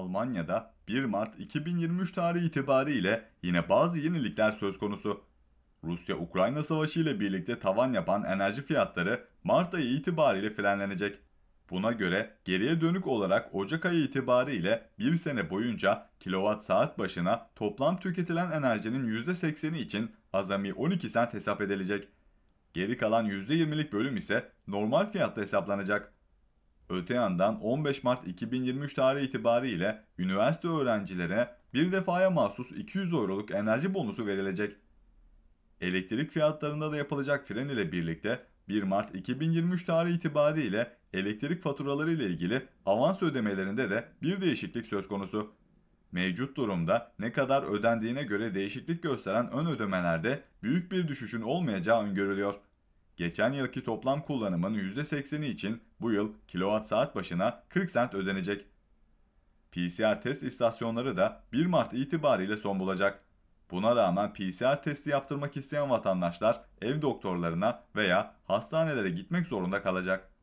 Almanya'da 1 Mart 2023 tarihi itibariyle yine bazı yenilikler söz konusu. Rusya-Ukrayna savaşı ile birlikte tavan yapan enerji fiyatları Mart ayı itibariyle frenlenecek. Buna göre geriye dönük olarak Ocak ayı itibariyle bir sene boyunca kilowatt saat başına toplam tüketilen enerjinin %80'i için azami 12 sent hesap edilecek. Geri kalan %20'lik bölüm ise normal fiyatta hesaplanacak. Öte yandan 15 Mart 2023 tarihi itibariyle üniversite öğrencilere bir defaya mahsus 200 euroluk enerji bonusu verilecek. Elektrik fiyatlarında da yapılacak fren ile birlikte 1 Mart 2023 tarihi itibariyle elektrik faturaları ile ilgili avans ödemelerinde de bir değişiklik söz konusu. Mevcut durumda ne kadar ödendiğine göre değişiklik gösteren ön ödemelerde büyük bir düşüşün olmayacağı öngörülüyor geçen yılki toplam kullanımın %80'i için bu yıl kilowatt saat başına 40 sent ödenecek. PCR test istasyonları da 1 Mart itibariyle son bulacak. Buna rağmen PCR testi yaptırmak isteyen vatandaşlar ev doktorlarına veya hastanelere gitmek zorunda kalacak.